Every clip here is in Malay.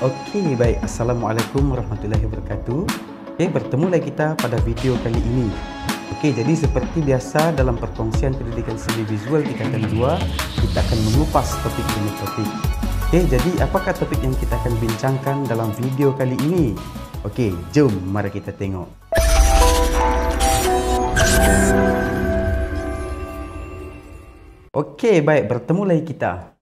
Okey, baik. Assalamualaikum warahmatullahi wabarakatuh. Okey, bertemu lagi kita pada video kali ini. Okey, jadi seperti biasa dalam perkongsian pendidikan seni visual di kata dua, kita akan mengupas topik demi topik. Okey, jadi apakah topik yang kita akan bincangkan dalam video kali ini? Okey, jom mari kita tengok. Okey, baik. Bertemu lagi kita.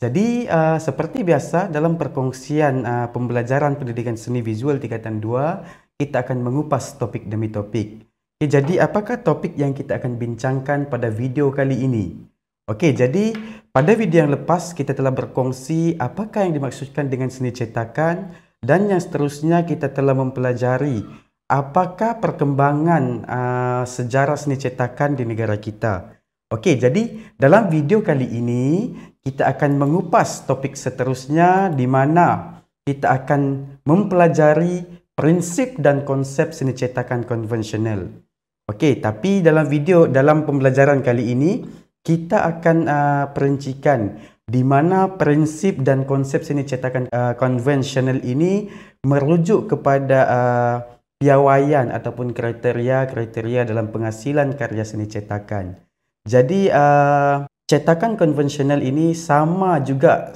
Jadi uh, seperti biasa dalam perkongsian uh, pembelajaran pendidikan seni visual tingkatan 2 kita akan mengupas topik demi topik. Okay, jadi apakah topik yang kita akan bincangkan pada video kali ini? Okey, jadi pada video yang lepas kita telah berkongsi apakah yang dimaksudkan dengan seni cetakan dan yang seterusnya kita telah mempelajari apakah perkembangan uh, sejarah seni cetakan di negara kita. Okey, jadi dalam video kali ini kita akan mengupas topik seterusnya di mana kita akan mempelajari prinsip dan konsep seni cetakan konvensional. Okey, tapi dalam video dalam pembelajaran kali ini kita akan uh, perincikan di mana prinsip dan konsep seni cetakan uh, konvensional ini merujuk kepada uh, piawaian ataupun kriteria-kriteria dalam penghasilan karya seni cetakan. Jadi uh, Cetakan konvensional ini sama juga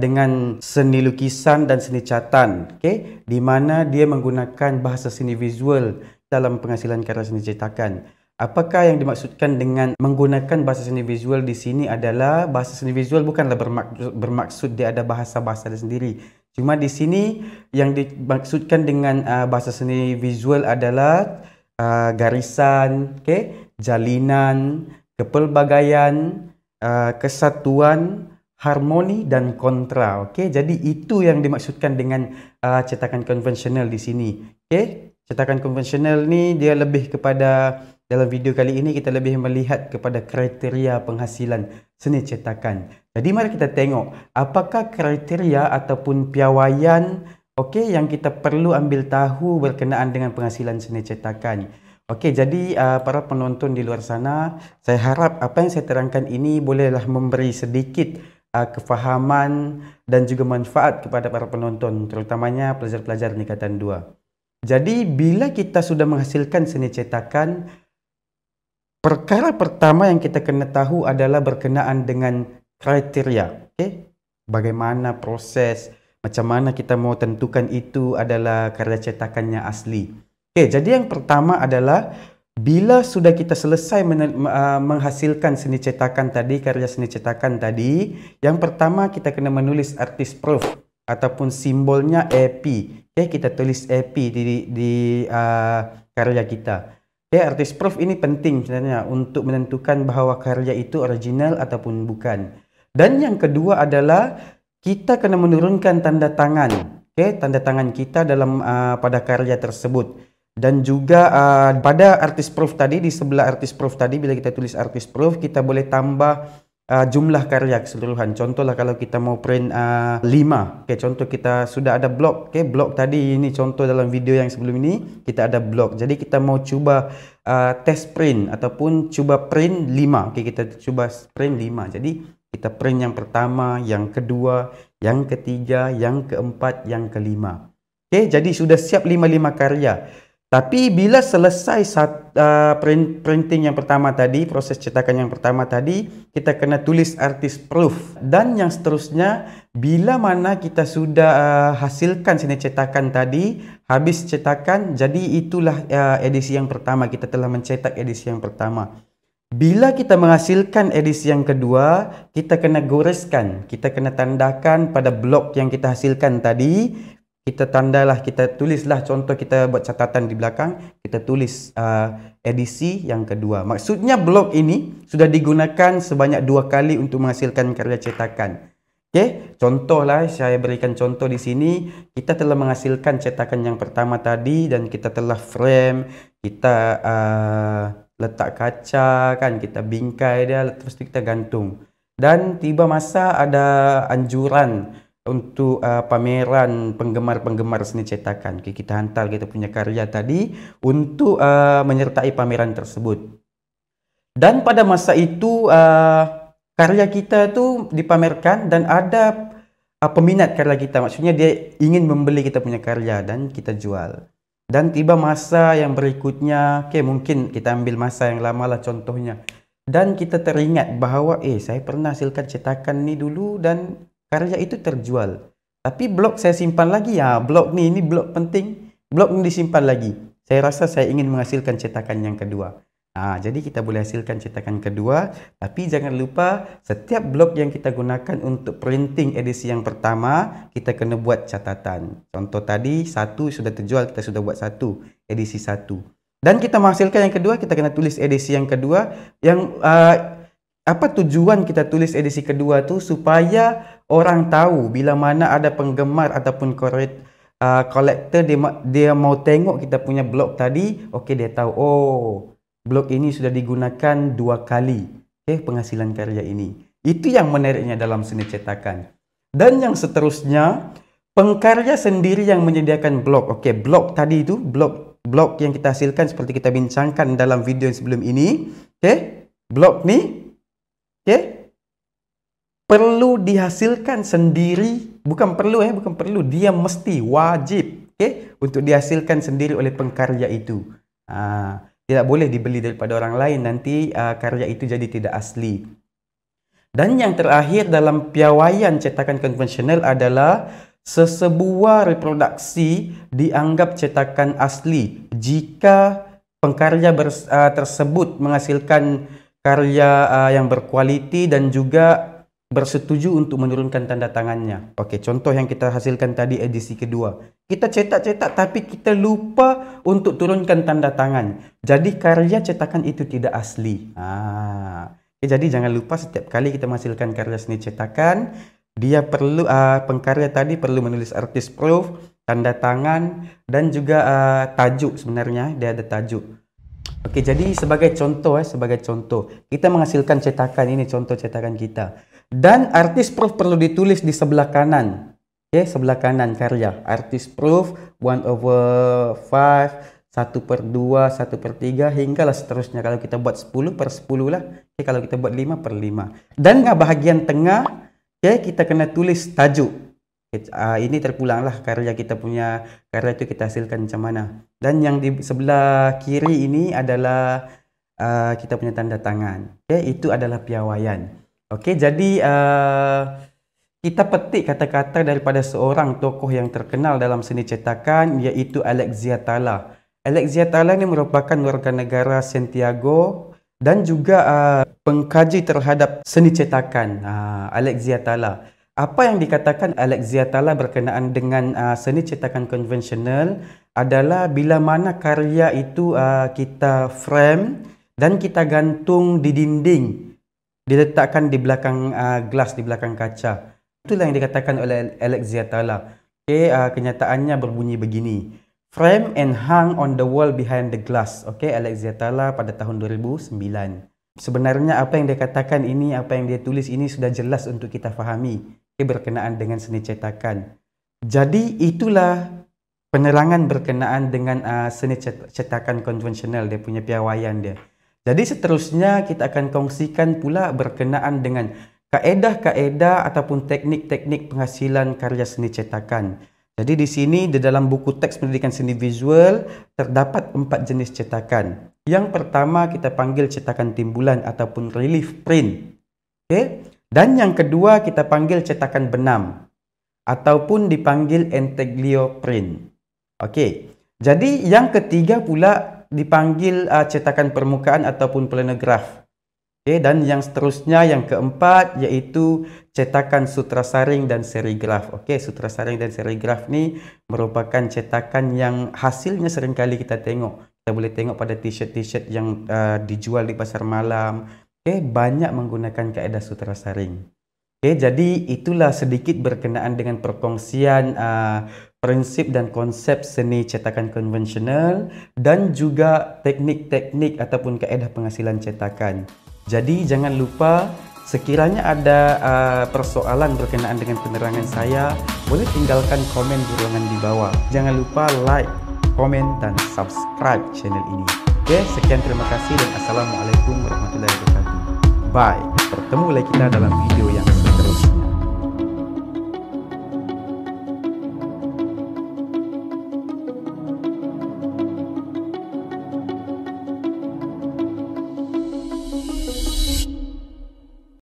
dengan seni lukisan dan seni catan. Okay? Di mana dia menggunakan bahasa seni visual dalam penghasilan karya seni cetakan. Apakah yang dimaksudkan dengan menggunakan bahasa seni visual di sini adalah bahasa seni visual bukanlah bermaksud, bermaksud dia ada bahasa-bahasa dia sendiri. Cuma di sini yang dimaksudkan dengan uh, bahasa seni visual adalah uh, garisan, okay? jalinan, kepelbagaian, Uh, kesatuan, harmoni dan kontra. Okey, jadi itu yang dimaksudkan dengan uh, cetakan konvensional di sini. Okey, cetakan konvensional ni dia lebih kepada dalam video kali ini kita lebih melihat kepada kriteria penghasilan seni cetakan. Jadi mari kita tengok apakah kriteria ataupun piawaian okey yang kita perlu ambil tahu berkenaan dengan penghasilan seni cetakan. Okey, jadi uh, para penonton di luar sana, saya harap apa yang saya terangkan ini bolehlah memberi sedikit uh, kefahaman dan juga manfaat kepada para penonton, terutamanya pelajar-pelajar nikatan 2. Jadi, bila kita sudah menghasilkan seni cetakan, perkara pertama yang kita kena tahu adalah berkenaan dengan kriteria. Okay, bagaimana proses, macam mana kita mau tentukan itu adalah karya cetakannya asli. Okey, eh, jadi yang pertama adalah bila sudah kita selesai men, uh, menghasilkan seni cetakan tadi, karya seni cetakan tadi, yang pertama kita kena menulis artist proof ataupun simbolnya AP. Okey, kita tulis AP di di uh, karya kita. Okey, artist proof ini penting sebenarnya untuk menentukan bahawa karya itu original ataupun bukan. Dan yang kedua adalah kita kena menurunkan tanda tangan. Okey, tanda tangan kita dalam uh, pada karya tersebut dan juga uh, pada artis proof tadi di sebelah artis proof tadi bila kita tulis artis proof kita boleh tambah uh, jumlah karya keseluruhan contohlah kalau kita mau print uh, ah, 5 okay, contoh kita sudah ada blog okay, blog tadi ini contoh dalam video yang sebelum ini kita ada blog jadi kita mau cuba uh, test print ataupun cuba print lima okay, kita cuba print lima jadi kita print yang pertama, yang kedua, yang ketiga, yang keempat, yang kelima. okay jadi sudah siap lima-lima karya. Tapi bila selesai uh, printing yang pertama tadi, proses cetakan yang pertama tadi, kita kena tulis artist proof. Dan yang seterusnya, bila mana kita sudah uh, hasilkan sini cetakan tadi, habis cetakan, jadi itulah uh, edisi yang pertama. Kita telah mencetak edisi yang pertama. Bila kita menghasilkan edisi yang kedua, kita kena goreskan. Kita kena tandakan pada blok yang kita hasilkan tadi kita tandalah, kita tulislah contoh kita buat catatan di belakang. Kita tulis uh, edisi yang kedua. Maksudnya blok ini sudah digunakan sebanyak dua kali untuk menghasilkan karya cetakan. Okey, contohlah saya berikan contoh di sini. Kita telah menghasilkan cetakan yang pertama tadi dan kita telah frame. Kita uh, letak kaca kan, kita bingkai dia, terus kita gantung. Dan tiba masa ada anjuran untuk uh, pameran penggemar-penggemar seni cetakan. Okay, kita hantar kita punya karya tadi untuk uh, menyertai pameran tersebut. Dan pada masa itu uh, karya kita tu dipamerkan dan ada uh, peminat karya kita. Maksudnya dia ingin membeli kita punya karya dan kita jual. Dan tiba masa yang berikutnya, okay, mungkin kita ambil masa yang lama lah contohnya. Dan kita teringat bahawa eh saya pernah hasilkan cetakan ni dulu dan karya itu terjual. Tapi blog saya simpan lagi. Ya, blog ni ini blog penting. Blog ni disimpan lagi. Saya rasa saya ingin menghasilkan cetakan yang kedua. Ha, jadi kita boleh hasilkan cetakan kedua. Tapi jangan lupa setiap blog yang kita gunakan untuk printing edisi yang pertama, kita kena buat catatan. Contoh tadi, satu sudah terjual, kita sudah buat satu. Edisi satu. Dan kita menghasilkan yang kedua, kita kena tulis edisi yang kedua. Yang... Uh, apa tujuan kita tulis edisi kedua tu supaya orang tahu bila mana ada penggemar ataupun korek uh, kolektor uh, dia, dia mau tengok kita punya blog tadi okey dia tahu oh blog ini sudah digunakan dua kali okey penghasilan karya ini itu yang menariknya dalam seni cetakan dan yang seterusnya pengkarya sendiri yang menyediakan blog okey blog tadi itu blog blog yang kita hasilkan seperti kita bincangkan dalam video yang sebelum ini okey blog ni Ya? Perlu dihasilkan sendiri, bukan perlu ya, bukan perlu, dia mesti wajib, ya, untuk dihasilkan sendiri oleh pengkarya itu. Ha, tidak boleh dibeli daripada orang lain nanti uh, karya itu jadi tidak asli. Dan yang terakhir dalam piawaian cetakan konvensional adalah sesebuah reproduksi dianggap cetakan asli jika pengkarya ber, uh, ha, tersebut menghasilkan karya uh, yang berkualiti dan juga bersetuju untuk menurunkan tanda tangannya. Okey, contoh yang kita hasilkan tadi edisi kedua. Kita cetak-cetak tapi kita lupa untuk turunkan tanda tangan. Jadi karya cetakan itu tidak asli. Ah. Ha. Okay, jadi jangan lupa setiap kali kita menghasilkan karya seni cetakan, dia perlu uh, pengkarya tadi perlu menulis artist proof, tanda tangan dan juga uh, tajuk sebenarnya, dia ada tajuk. Okey, jadi sebagai contoh eh, sebagai contoh, kita menghasilkan cetakan ini contoh cetakan kita. Dan artis proof perlu ditulis di sebelah kanan. Okey, sebelah kanan karya. Artis proof 1 over 5, 1 per 2, 1 per 3, hinggalah seterusnya. Kalau kita buat 10 per 10 lah. Okey, kalau kita buat 5 per 5. Dan dengan bahagian tengah, okey, kita kena tulis tajuk uh, ini terpulang lah karya kita punya karya itu kita hasilkan macam mana dan yang di sebelah kiri ini adalah uh, kita punya tanda tangan okay, itu adalah piawaian okay, jadi uh, kita petik kata-kata daripada seorang tokoh yang terkenal dalam seni cetakan iaitu Alex Tala Alex Tala ini merupakan warga negara Santiago dan juga uh, pengkaji terhadap seni cetakan uh, Alexia Tala apa yang dikatakan Alex Ziatala berkenaan dengan uh, seni cetakan konvensional adalah bila mana karya itu uh, kita frame dan kita gantung di dinding diletakkan di belakang uh, ah, glass di belakang kaca itulah yang dikatakan oleh Alex Ziatala Okay, uh, kenyataannya berbunyi begini frame and hang on the wall behind the glass Okay, Alex Ziatala pada tahun 2009 Sebenarnya apa yang dia katakan ini, apa yang dia tulis ini sudah jelas untuk kita fahami berkenaan dengan seni cetakan. Jadi itulah penerangan berkenaan dengan uh, seni cetakan konvensional dia punya piawaian dia. Jadi seterusnya kita akan kongsikan pula berkenaan dengan kaedah-kaedah ataupun teknik-teknik penghasilan karya seni cetakan. Jadi di sini di dalam buku teks pendidikan seni visual terdapat empat jenis cetakan. Yang pertama kita panggil cetakan timbulan ataupun relief print. Okey. Dan yang kedua kita panggil cetakan benam ataupun dipanggil enteglio print. Okey. Jadi yang ketiga pula dipanggil uh, cetakan permukaan ataupun planograph. Okey dan yang seterusnya yang keempat iaitu cetakan sutra saring dan serigraf. Okey, sutra saring dan serigraf ni merupakan cetakan yang hasilnya sering kali kita tengok. Kita boleh tengok pada t-shirt-t-shirt yang uh, dijual di pasar malam, okay, banyak menggunakan kaedah sutra saring. Okay, jadi itulah sedikit berkenaan dengan perkongsian uh, prinsip dan konsep seni cetakan konvensional dan juga teknik-teknik ataupun kaedah penghasilan cetakan. Jadi jangan lupa sekiranya ada uh, persoalan berkenaan dengan penerangan saya, boleh tinggalkan komen di ruangan di bawah. Jangan lupa like, komen dan subscribe channel ini. Okay, sekian terima kasih dan Assalamualaikum warahmatullahi wabarakatuh bye. Bertemu lagi kita dalam video yang selanjutnya.